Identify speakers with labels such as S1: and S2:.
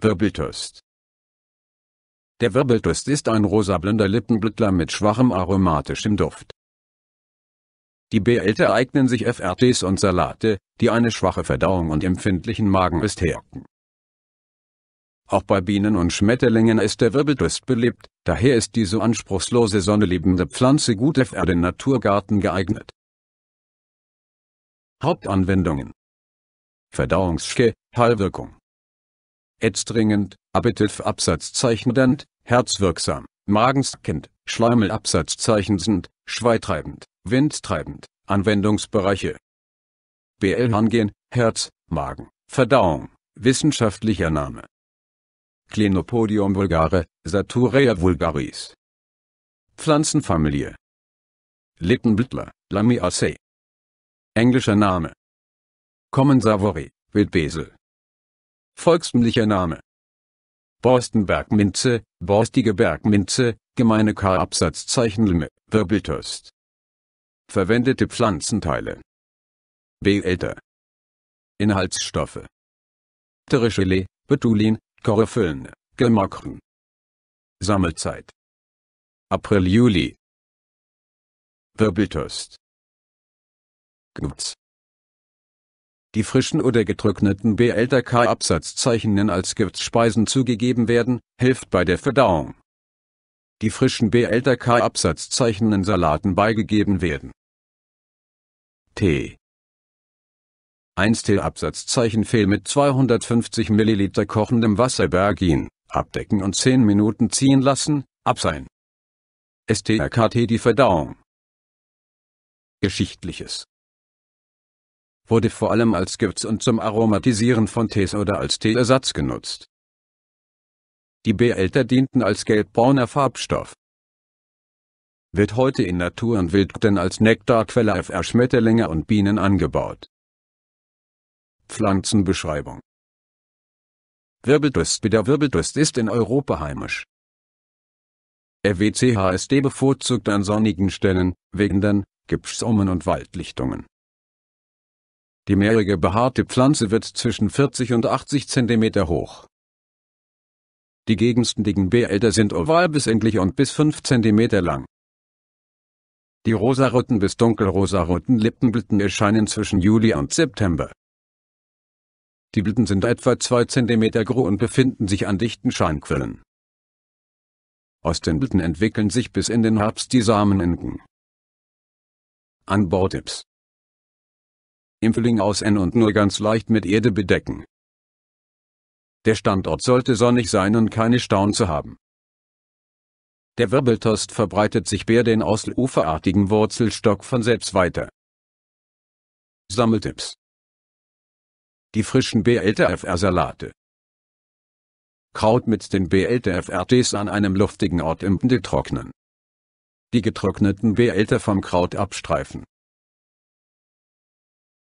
S1: Wirbeltürst.
S2: Der Wirbeltürst ist ein rosablender Lippenblüttler mit schwachem aromatischem Duft. Die Beete eignen sich FRTs und Salate, die eine schwache Verdauung und empfindlichen Magen ist herken. Auch bei Bienen und Schmetterlingen ist der Wirbeltürst beliebt, daher ist diese anspruchslose sonneliebende Pflanze gut für den Naturgarten geeignet. Hauptanwendungen Verdauungsschke, Heilwirkung ätztringend, abitiv Absatzzeichen herzwirksam, magensackend, schleimel Absatzzeichen sind, schweitreibend, windtreibend, Anwendungsbereiche. BL Hangen, Herz, Magen, Verdauung, wissenschaftlicher Name. Clenopodium vulgare, Saturea vulgaris. Pflanzenfamilie. Lippenblättler, Lamiaceae. Englischer Name. Common Savory, Wildbesel volkstümlicher Name. Borstenbergminze, borstige Bergminze, gemeine k absatzzeichenlme Wirbeltost. Verwendete Pflanzenteile. B. Beälter. Inhaltsstoffe. Terechele, Betulin, Koryphyllen, Gemakren.
S1: Sammelzeit. April-Juli.
S2: Wirbeltost. Gnutz. Die frischen oder getrockneten BLDK-Absatzzeichnen als Giftspeisen zugegeben werden, hilft bei der Verdauung. Die frischen BLK-Absatzzeichen in Salaten beigegeben werden. Tee 1 Tee Absatzzeichen Fehl mit 250 ml kochendem Wasser Bergin, abdecken und 10 Minuten ziehen lassen, abseihen. STRKT die Verdauung. Geschichtliches wurde vor allem als Gewürz und zum Aromatisieren von Tees oder als Teeersatz genutzt. Die Behälter dienten als gelbbrauner Farbstoff. Wird heute in Natur- und Wildgärten als Nektarquelle für Schmetterlinge und Bienen angebaut. Pflanzenbeschreibung Der Wirbeldust ist in Europa heimisch. RWCHSD bevorzugt an sonnigen Stellen, Wegenden, Gipsummen und Waldlichtungen. Die mehrige behaarte Pflanze wird zwischen 40 und 80 cm hoch. Die gegenständigen Beälder sind oval bis endlich und bis 5 cm lang. Die rosaroten bis dunkelrosaroten Lippenblüten erscheinen zwischen Juli und September. Die Blüten sind etwa 2 cm groß und befinden sich an dichten Scheinquellen. Aus den Blüten entwickeln sich bis in den Herbst die Samenenken. Anbautipps im Frühling ausäen und nur ganz leicht mit Erde bedecken. Der Standort sollte sonnig sein und keine zu haben. Der Wirbeltost verbreitet sich per den ausluferartigen
S1: Wurzelstock von selbst weiter. Sammeltipps
S2: Die frischen BLTFR-Salate Kraut mit den BLTFRTs an einem luftigen Ort im Ende trocknen. Die getrockneten BLT vom Kraut
S1: abstreifen.